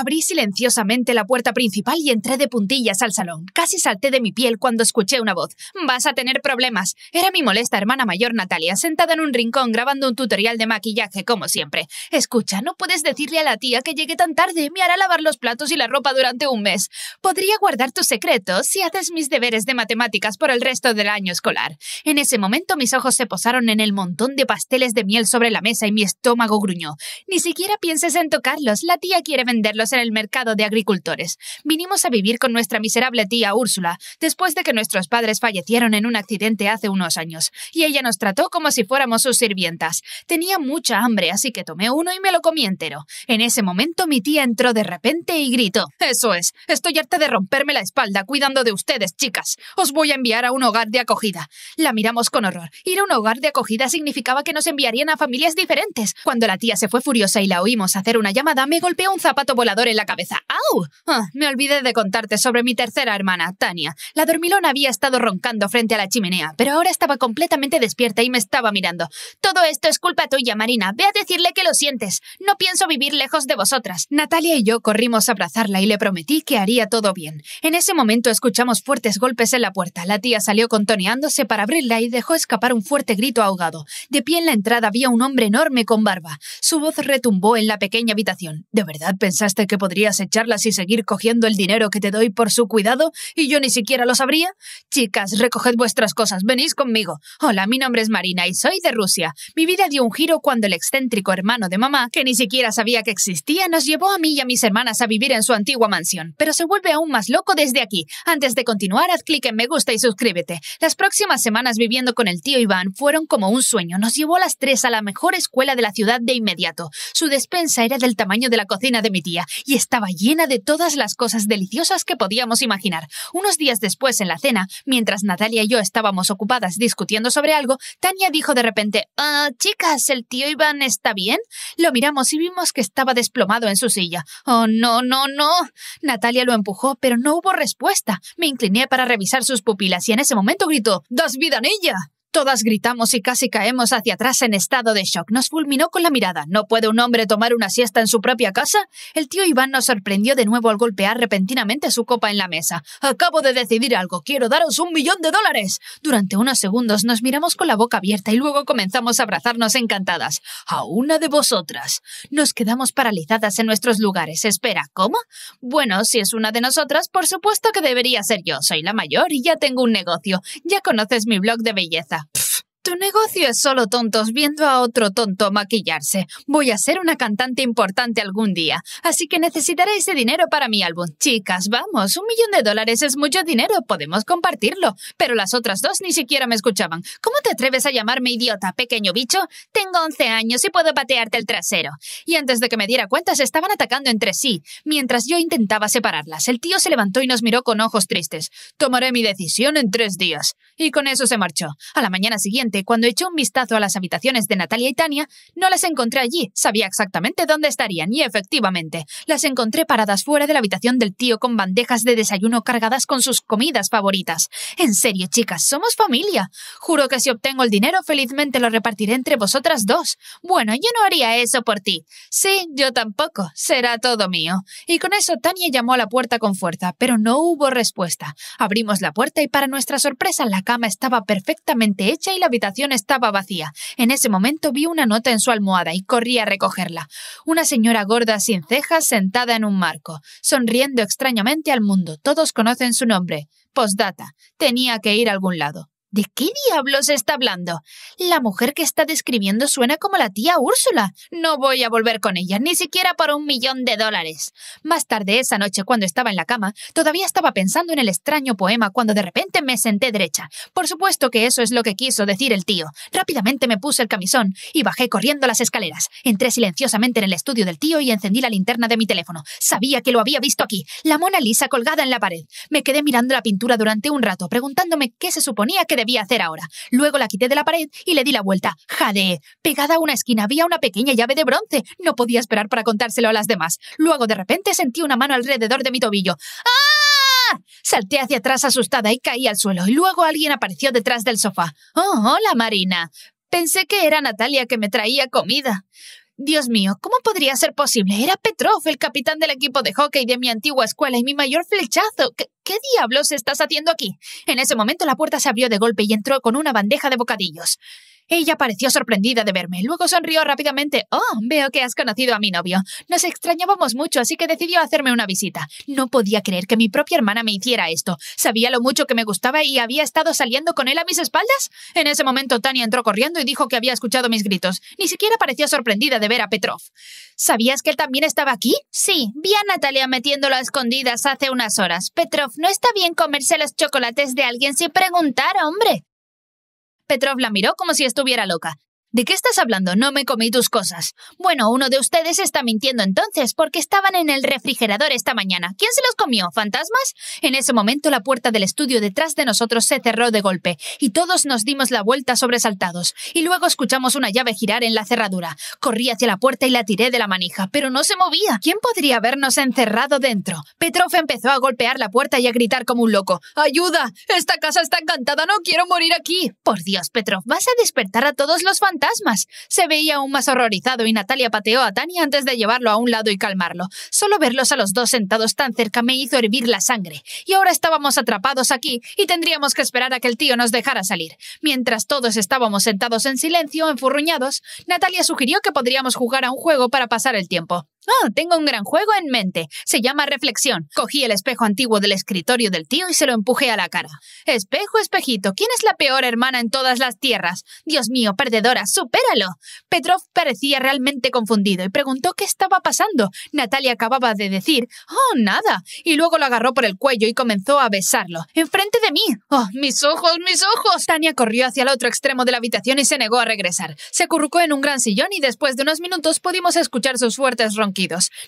Abrí silenciosamente la puerta principal y entré de puntillas al salón. Casi salté de mi piel cuando escuché una voz. Vas a tener problemas. Era mi molesta hermana mayor Natalia, sentada en un rincón grabando un tutorial de maquillaje, como siempre. Escucha, no puedes decirle a la tía que llegué tan tarde. Me hará lavar los platos y la ropa durante un mes. Podría guardar tus secretos si haces mis deberes de matemáticas por el resto del año escolar. En ese momento mis ojos se posaron en el montón de pasteles de miel sobre la mesa y mi estómago gruñó. Ni siquiera pienses en tocarlos. La tía quiere venderlos en el mercado de agricultores. Vinimos a vivir con nuestra miserable tía Úrsula, después de que nuestros padres fallecieron en un accidente hace unos años, y ella nos trató como si fuéramos sus sirvientas. Tenía mucha hambre, así que tomé uno y me lo comí entero. En ese momento mi tía entró de repente y gritó. Eso es, estoy harta de romperme la espalda cuidando de ustedes, chicas. Os voy a enviar a un hogar de acogida. La miramos con horror. Ir a un hogar de acogida significaba que nos enviarían a familias diferentes. Cuando la tía se fue furiosa y la oímos hacer una llamada, me golpeó un zapato volador en la cabeza. ¡Au! Ah, me olvidé de contarte sobre mi tercera hermana, Tania. La dormilona había estado roncando frente a la chimenea, pero ahora estaba completamente despierta y me estaba mirando. Todo esto es culpa tuya, Marina. Ve a decirle que lo sientes. No pienso vivir lejos de vosotras. Natalia y yo corrimos a abrazarla y le prometí que haría todo bien. En ese momento escuchamos fuertes golpes en la puerta. La tía salió contoneándose para abrirla y dejó escapar un fuerte grito ahogado. De pie en la entrada había un hombre enorme con barba. Su voz retumbó en la pequeña habitación. ¿De verdad pensaste que podrías echarlas y seguir cogiendo el dinero que te doy por su cuidado y yo ni siquiera lo sabría? Chicas, recoged vuestras cosas, venís conmigo. Hola, mi nombre es Marina y soy de Rusia. Mi vida dio un giro cuando el excéntrico hermano de mamá, que ni siquiera sabía que existía, nos llevó a mí y a mis hermanas a vivir en su antigua mansión. Pero se vuelve aún más loco desde aquí. Antes de continuar, haz clic en me gusta y suscríbete. Las próximas semanas viviendo con el tío Iván fueron como un sueño. Nos llevó a las tres a la mejor escuela de la ciudad de inmediato. Su despensa era del tamaño de la cocina de mi tía y estaba llena de todas las cosas deliciosas que podíamos imaginar. Unos días después, en la cena, mientras Natalia y yo estábamos ocupadas discutiendo sobre algo, Tania dijo de repente, ah, chicas, ¿el tío Iván está bien? Lo miramos y vimos que estaba desplomado en su silla. Oh, no, no, no. Natalia lo empujó, pero no hubo respuesta. Me incliné para revisar sus pupilas y en ese momento gritó, «¡Dos vida en ella! Todas gritamos y casi caemos hacia atrás en estado de shock. Nos fulminó con la mirada. ¿No puede un hombre tomar una siesta en su propia casa? El tío Iván nos sorprendió de nuevo al golpear repentinamente su copa en la mesa. Acabo de decidir algo. Quiero daros un millón de dólares. Durante unos segundos nos miramos con la boca abierta y luego comenzamos a abrazarnos encantadas. A una de vosotras. Nos quedamos paralizadas en nuestros lugares. Espera, ¿cómo? Bueno, si es una de nosotras, por supuesto que debería ser yo. Soy la mayor y ya tengo un negocio. Ya conoces mi blog de belleza. Tu negocio es solo tontos viendo a otro tonto maquillarse. Voy a ser una cantante importante algún día, así que necesitaré ese dinero para mi álbum. Chicas, vamos, un millón de dólares es mucho dinero, podemos compartirlo. Pero las otras dos ni siquiera me escuchaban. ¿Cómo te atreves a llamarme idiota, pequeño bicho? Tengo 11 años y puedo patearte el trasero. Y antes de que me diera cuenta, se estaban atacando entre sí. Mientras yo intentaba separarlas, el tío se levantó y nos miró con ojos tristes. Tomaré mi decisión en tres días. Y con eso se marchó. A la mañana siguiente, cuando eché un vistazo a las habitaciones de Natalia y Tania, no las encontré allí. Sabía exactamente dónde estarían y efectivamente, las encontré paradas fuera de la habitación del tío con bandejas de desayuno cargadas con sus comidas favoritas. En serio, chicas, somos familia. Juro que si obtengo el dinero, felizmente lo repartiré entre vosotras dos. Bueno, yo no haría eso por ti. Sí, yo tampoco. Será todo mío. Y con eso Tania llamó a la puerta con fuerza, pero no hubo respuesta. Abrimos la puerta y para nuestra sorpresa la cama estaba perfectamente hecha y la habitación estaba vacía. En ese momento vi una nota en su almohada y corrí a recogerla. Una señora gorda sin cejas sentada en un marco, sonriendo extrañamente al mundo. Todos conocen su nombre. Postdata. Tenía que ir a algún lado. ¿De qué diablos está hablando? La mujer que está describiendo suena como la tía Úrsula. No voy a volver con ella, ni siquiera por un millón de dólares. Más tarde esa noche, cuando estaba en la cama, todavía estaba pensando en el extraño poema cuando de repente me senté derecha. Por supuesto que eso es lo que quiso decir el tío. Rápidamente me puse el camisón y bajé corriendo las escaleras. Entré silenciosamente en el estudio del tío y encendí la linterna de mi teléfono. Sabía que lo había visto aquí, la Mona Lisa colgada en la pared. Me quedé mirando la pintura durante un rato, preguntándome qué se suponía que debía hacer ahora. Luego la quité de la pared y le di la vuelta. Jade. Pegada a una esquina había una pequeña llave de bronce. No podía esperar para contárselo a las demás. Luego de repente sentí una mano alrededor de mi tobillo. ¡Ah! Salté hacia atrás asustada y caí al suelo. Y luego alguien apareció detrás del sofá. Oh, hola Marina. Pensé que era Natalia que me traía comida. Dios mío, ¿cómo podría ser posible? Era Petrov, el capitán del equipo de hockey de mi antigua escuela y mi mayor flechazo. ¿Qué diablos estás haciendo aquí? En ese momento la puerta se abrió de golpe y entró con una bandeja de bocadillos. Ella pareció sorprendida de verme, luego sonrió rápidamente. Oh, veo que has conocido a mi novio. Nos extrañábamos mucho, así que decidió hacerme una visita. No podía creer que mi propia hermana me hiciera esto. Sabía lo mucho que me gustaba y había estado saliendo con él a mis espaldas. En ese momento Tania entró corriendo y dijo que había escuchado mis gritos. Ni siquiera parecía sorprendida de ver a Petrov. ¿Sabías que él también estaba aquí? Sí, vi a Natalia metiéndolo a escondidas hace unas horas. Petrov no está bien comerse los chocolates de alguien sin preguntar, hombre. Petrov la miró como si estuviera loca. ¿De qué estás hablando? No me comí tus cosas. Bueno, uno de ustedes está mintiendo entonces, porque estaban en el refrigerador esta mañana. ¿Quién se los comió? ¿Fantasmas? En ese momento la puerta del estudio detrás de nosotros se cerró de golpe, y todos nos dimos la vuelta sobresaltados, y luego escuchamos una llave girar en la cerradura. Corrí hacia la puerta y la tiré de la manija, pero no se movía. ¿Quién podría habernos encerrado dentro? Petrov empezó a golpear la puerta y a gritar como un loco. ¡Ayuda! ¡Esta casa está encantada! ¡No quiero morir aquí! Por Dios, Petrov, vas a despertar a todos los fantasmas fantasmas. Se veía aún más horrorizado y Natalia pateó a Tani antes de llevarlo a un lado y calmarlo. Solo verlos a los dos sentados tan cerca me hizo hervir la sangre. Y ahora estábamos atrapados aquí y tendríamos que esperar a que el tío nos dejara salir. Mientras todos estábamos sentados en silencio, enfurruñados, Natalia sugirió que podríamos jugar a un juego para pasar el tiempo. Oh, tengo un gran juego en mente. Se llama Reflexión. Cogí el espejo antiguo del escritorio del tío y se lo empujé a la cara. Espejo, espejito, ¿quién es la peor hermana en todas las tierras? Dios mío, perdedora, supéralo. Petrov parecía realmente confundido y preguntó qué estaba pasando. Natalia acababa de decir, oh, nada, y luego lo agarró por el cuello y comenzó a besarlo. Enfrente de mí. Oh, mis ojos, mis ojos. Tania corrió hacia el otro extremo de la habitación y se negó a regresar. Se currucó en un gran sillón y después de unos minutos pudimos escuchar sus fuertes ronquidos.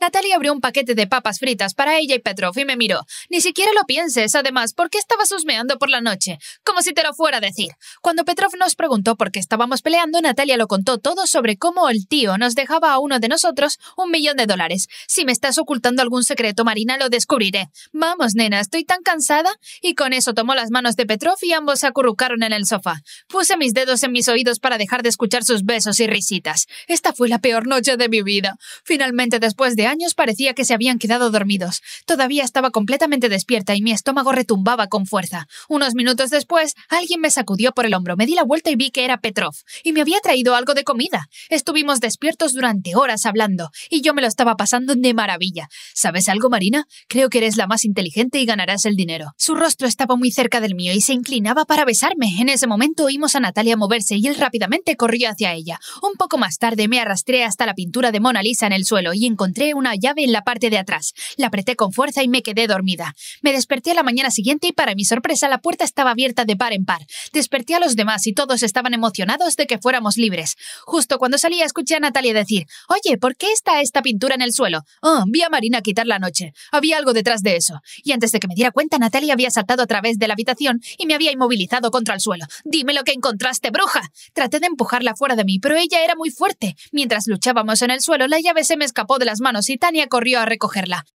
Natalia abrió un paquete de papas fritas para ella y Petrov y me miró. Ni siquiera lo pienses, además, ¿por qué estabas husmeando por la noche? Como si te lo fuera a decir. Cuando Petrov nos preguntó por qué estábamos peleando, Natalia lo contó todo sobre cómo el tío nos dejaba a uno de nosotros un millón de dólares. Si me estás ocultando algún secreto, Marina, lo descubriré. Vamos, nena, estoy tan cansada. Y con eso tomó las manos de Petrov y ambos se acurrucaron en el sofá. Puse mis dedos en mis oídos para dejar de escuchar sus besos y risitas. Esta fue la peor noche de mi vida. Finalmente, después de años, parecía que se habían quedado dormidos. Todavía estaba completamente despierta y mi estómago retumbaba con fuerza. Unos minutos después, alguien me sacudió por el hombro, me di la vuelta y vi que era Petrov, y me había traído algo de comida. Estuvimos despiertos durante horas hablando, y yo me lo estaba pasando de maravilla. ¿Sabes algo, Marina? Creo que eres la más inteligente y ganarás el dinero. Su rostro estaba muy cerca del mío y se inclinaba para besarme. En ese momento oímos a Natalia moverse y él rápidamente corrió hacia ella. Un poco más tarde me arrastré hasta la pintura de Mona Lisa en el suelo y encontré una llave en la parte de atrás. La apreté con fuerza y me quedé dormida. Me desperté a la mañana siguiente y para mi sorpresa la puerta estaba abierta de par en par. Desperté a los demás y todos estaban emocionados de que fuéramos libres. Justo cuando salía escuché a Natalia decir, Oye, ¿por qué está esta pintura en el suelo? Oh, vi a Marina quitar la noche. Había algo detrás de eso. Y antes de que me diera cuenta, Natalia había saltado a través de la habitación y me había inmovilizado contra el suelo. Dime lo que encontraste, bruja. Traté de empujarla fuera de mí, pero ella era muy fuerte. Mientras luchábamos en el suelo, la llave se me escapó de las manos y Tania corrió a recogerla.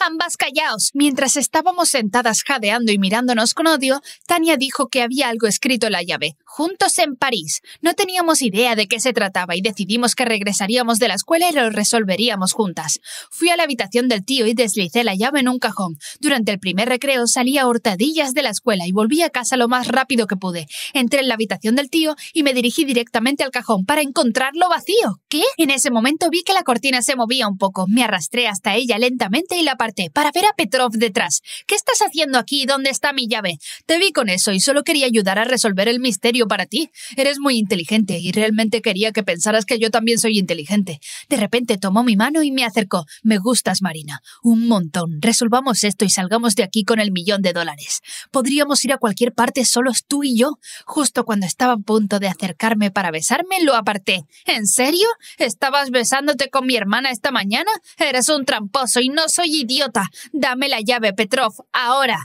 Ambas callaos. Mientras estábamos sentadas jadeando y mirándonos con odio, Tania dijo que había algo escrito en la llave. Juntos en París. No teníamos idea de qué se trataba y decidimos que regresaríamos de la escuela y lo resolveríamos juntas. Fui a la habitación del tío y deslicé la llave en un cajón. Durante el primer recreo salí a hurtadillas de la escuela y volví a casa lo más rápido que pude. Entré en la habitación del tío y me dirigí directamente al cajón para encontrarlo vacío. ¿Qué? En ese momento vi que la cortina se movía un poco. Me arrastré hasta ella lentamente y la para ver a Petrov detrás. ¿Qué estás haciendo aquí? ¿Dónde está mi llave? Te vi con eso y solo quería ayudar a resolver el misterio para ti. Eres muy inteligente y realmente quería que pensaras que yo también soy inteligente. De repente tomó mi mano y me acercó. Me gustas, Marina. Un montón. Resolvamos esto y salgamos de aquí con el millón de dólares. Podríamos ir a cualquier parte solos tú y yo. Justo cuando estaba a punto de acercarme para besarme, lo aparté. ¿En serio? ¿Estabas besándote con mi hermana esta mañana? Eres un tramposo y no soy idiota idiota. Dame la llave, Petrov, ahora.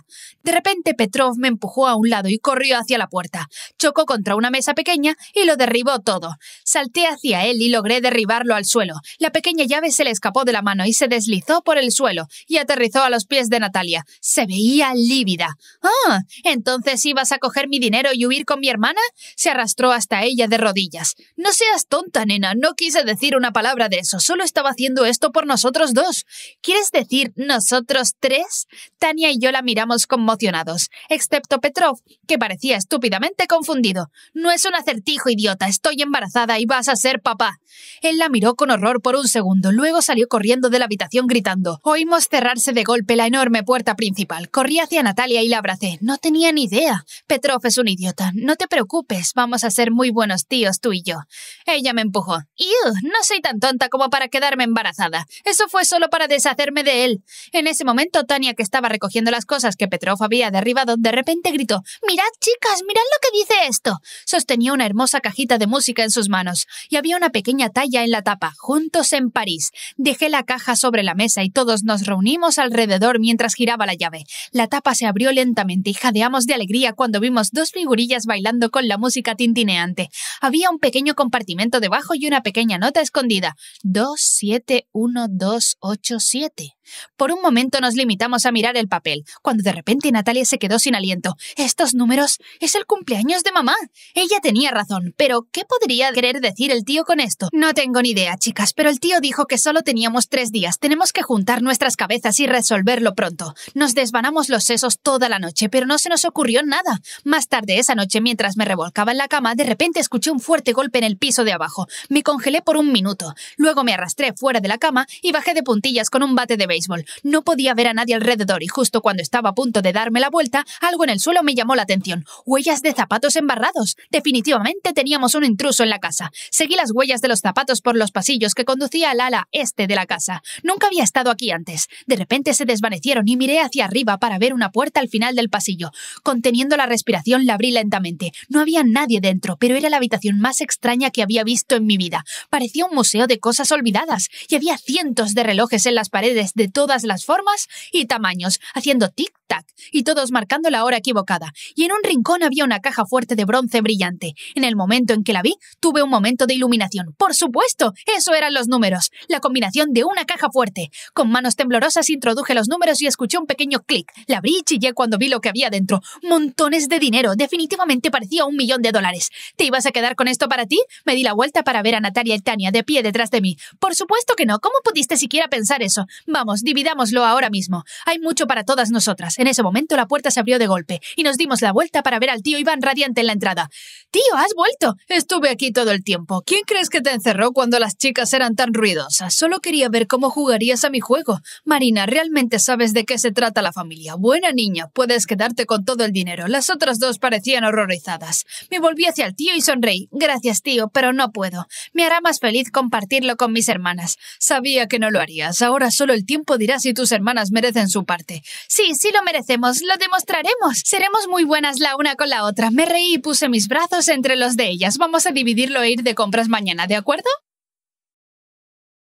De repente Petrov me empujó a un lado y corrió hacia la puerta. Chocó contra una mesa pequeña y lo derribó todo. Salté hacia él y logré derribarlo al suelo. La pequeña llave se le escapó de la mano y se deslizó por el suelo y aterrizó a los pies de Natalia. Se veía lívida. Ah, entonces ibas a coger mi dinero y huir con mi hermana? Se arrastró hasta ella de rodillas. No seas tonta, nena. No quise decir una palabra de eso. Solo estaba haciendo esto por nosotros dos. ¿Quieres decir nosotros tres, Tania y yo la miramos conmocionados, excepto Petrov, que parecía estúpidamente confundido. No es un acertijo, idiota, estoy embarazada y vas a ser papá. Él la miró con horror por un segundo, luego salió corriendo de la habitación gritando. Oímos cerrarse de golpe la enorme puerta principal. Corrí hacia Natalia y la abracé. No tenía ni idea. Petrov es un idiota. No te preocupes, vamos a ser muy buenos tíos tú y yo. Ella me empujó. Yo No soy tan tonta como para quedarme embarazada. Eso fue solo para deshacerme de él. En ese momento, Tania, que estaba recogiendo las cosas que Petrov había derribado, de repente gritó Mirad, chicas, mirad lo que dice esto. Sostenía una hermosa cajita de música en sus manos, y había una pequeña talla en la tapa, juntos en París. Dejé la caja sobre la mesa y todos nos reunimos alrededor mientras giraba la llave. La tapa se abrió lentamente y jadeamos de alegría cuando vimos dos figurillas bailando con la música tintineante. Había un pequeño compartimento debajo y una pequeña nota escondida. 271287. Por un momento nos limitamos a mirar el papel, cuando de repente Natalia se quedó sin aliento. Estos números es el cumpleaños de mamá. Ella tenía razón, pero ¿qué podría querer decir el tío con esto? No tengo ni idea, chicas, pero el tío dijo que solo teníamos tres días. Tenemos que juntar nuestras cabezas y resolverlo pronto. Nos desvanamos los sesos toda la noche, pero no se nos ocurrió nada. Más tarde esa noche, mientras me revolcaba en la cama, de repente escuché un fuerte golpe en el piso de abajo. Me congelé por un minuto. Luego me arrastré fuera de la cama y bajé de puntillas con un bate de béisbol no podía ver a nadie alrededor y justo cuando estaba a punto de darme la vuelta, algo en el suelo me llamó la atención. Huellas de zapatos embarrados. Definitivamente teníamos un intruso en la casa. Seguí las huellas de los zapatos por los pasillos que conducía al ala este de la casa. Nunca había estado aquí antes. De repente se desvanecieron y miré hacia arriba para ver una puerta al final del pasillo. Conteniendo la respiración la abrí lentamente. No había nadie dentro, pero era la habitación más extraña que había visto en mi vida. Parecía un museo de cosas olvidadas y había cientos de relojes en las paredes de todas las formas y tamaños, haciendo tic y todos marcando la hora equivocada, y en un rincón había una caja fuerte de bronce brillante. En el momento en que la vi, tuve un momento de iluminación. Por supuesto, eso eran los números, la combinación de una caja fuerte. Con manos temblorosas introduje los números y escuché un pequeño clic. La abrí y chillé cuando vi lo que había dentro. Montones de dinero, definitivamente parecía un millón de dólares. ¿Te ibas a quedar con esto para ti? Me di la vuelta para ver a Natalia y Tania de pie detrás de mí. Por supuesto que no, ¿cómo pudiste siquiera pensar eso? Vamos, dividámoslo ahora mismo. Hay mucho para todas nosotras. En ese momento la puerta se abrió de golpe y nos dimos la vuelta para ver al tío Iván radiante en la entrada. Tío, has vuelto. Estuve aquí todo el tiempo. ¿Quién crees que te encerró cuando las chicas eran tan ruidosas? Solo quería ver cómo jugarías a mi juego. Marina, realmente sabes de qué se trata la familia. Buena niña, puedes quedarte con todo el dinero. Las otras dos parecían horrorizadas. Me volví hacia el tío y sonreí. Gracias, tío, pero no puedo. Me hará más feliz compartirlo con mis hermanas. Sabía que no lo harías. Ahora solo el tiempo dirá si tus hermanas merecen su parte. Sí, sí lo merecemos, lo demostraremos. Seremos muy buenas la una con la otra. Me reí y puse mis brazos entre los de ellas. Vamos a dividirlo e ir de compras mañana, ¿de acuerdo?